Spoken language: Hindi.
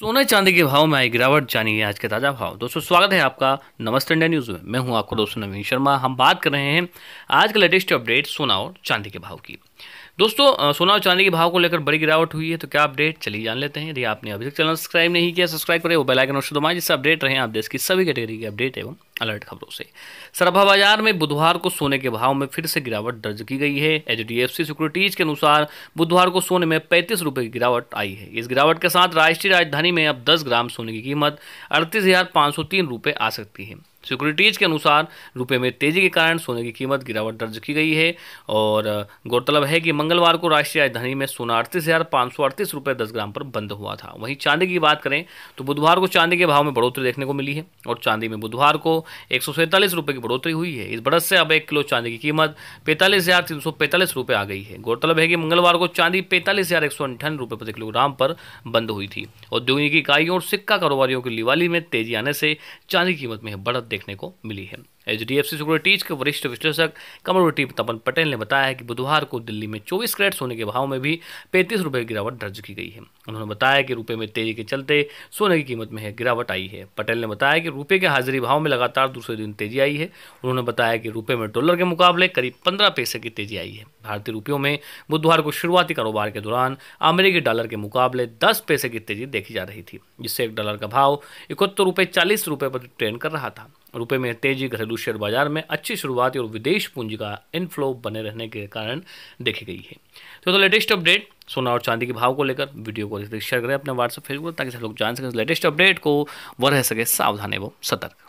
सोने चांदी के भाव में आई गिरावट जानिए आज के ताज़ा भाव दोस्तों स्वागत है आपका नमस्ते इंडिया न्यूज़ में मैं हूं आपको दोस्तों नवीन शर्मा हम बात कर रहे हैं आज का लेटेस्ट अपडेट सोना और चांदी के भाव की दोस्तों सोना और चांदी के भाव को लेकर बड़ी गिरावट हुई है तो क्या अपडेट चलिए जान लेते हैं यदि आपने अभी तक चैनल सब्सक्राइब नहीं किया सब्सक्राइब करें वो बेलाइकन और शुद्ध जिससे अपडेट रहे आप देश की सभी कैटेगरी के अपडेट एवं अलर्ट खबरों से सरभा बाजार में बुधवार को सोने के भाव में फिर से गिरावट दर्ज की गई है सी सिक्योरिटीज के अनुसार बुधवार को सोने में पैंतीस रुपये की गिरावट आई है इस गिरावट के साथ राष्ट्रीय राजधानी में अब 10 ग्राम सोने की कीमत अड़तीस हज़ार पाँच सौ तीन रुपये आ सकती है सिक्योरिटीज के अनुसार रुपये में तेजी के कारण सोने की कीमत गिरावट दर्ज की गई है और गौरतलब है कि मंगलवार को राष्ट्रीय राजधानी में सोना अड़तीस हज़ार पाँच सौ अड़तीस रुपये दस ग्राम पर बंद हुआ था वहीं चांदी की बात करें तो बुधवार को चांदी के भाव में बढ़ोतरी देखने को मिली है और चांदी में बुधवार को एक सौ सैंतालीस रुपये की बढ़ोतरी हुई है इस बढ़त से अब एक किलो चांदी की कीमत पैंतालीस हज़ार तीन सौ पैंतालीस रुपये आ गई है गौरतलब है कि मंगलवार को चांदी पैंतालीस हज़ार एक सौ अंठानवे रुपये प्रति किलोग्राम पर बंद हुई थी औद्योगिक इकाइयों और सिक्का कारोबारियों की लिवाली में तेजी आने से चांदी कीमत में बढ़त देखने को मिली है H D F C securities के वरिष्ठ विश्लेषक कमरोटी तपन पटेल ने बताया कि बुधवार को दिल्ली में चौबीस कैरेट सोने के भाव में भी पैंतीस रुपये की गिरावट दर्ज की गई है उन्होंने बताया कि रुपये में तेजी के चलते सोने की कीमत में गिरावट आई है पटेल ने बताया कि रुपये के हाजिरी भाव में लगातार दूसरे दिन तेजी आई है उन्होंने बताया कि रुपये में डॉलर के मुकाबले करीब पंद्रह पैसे की तेजी आई है भारतीय रुपयों में बुधवार को शुरुआती कारोबार के दौरान अमेरिकी डॉलर के मुकाबले दस पैसे की तेजी देखी जा रही थी जिससे एक डॉलर का भाव इकहत्तर रुपये चालीस रुपये पर ट्रेंड कर रहा था रुपए में तेजी घरेलू शेयर बाजार में अच्छी शुरुआत और विदेश पूंजी का इनफ्लो बने रहने के कारण देखी गई है तो, तो लेटेस्ट अपडेट सोना और चांदी के भाव को लेकर वीडियो को शेयर करें अपने व्हाट्सएप फेसबुक ताकि सब लोग जान सकें लेटेस्ट अपडेट को वह रह सके सावधान एवं सतर्क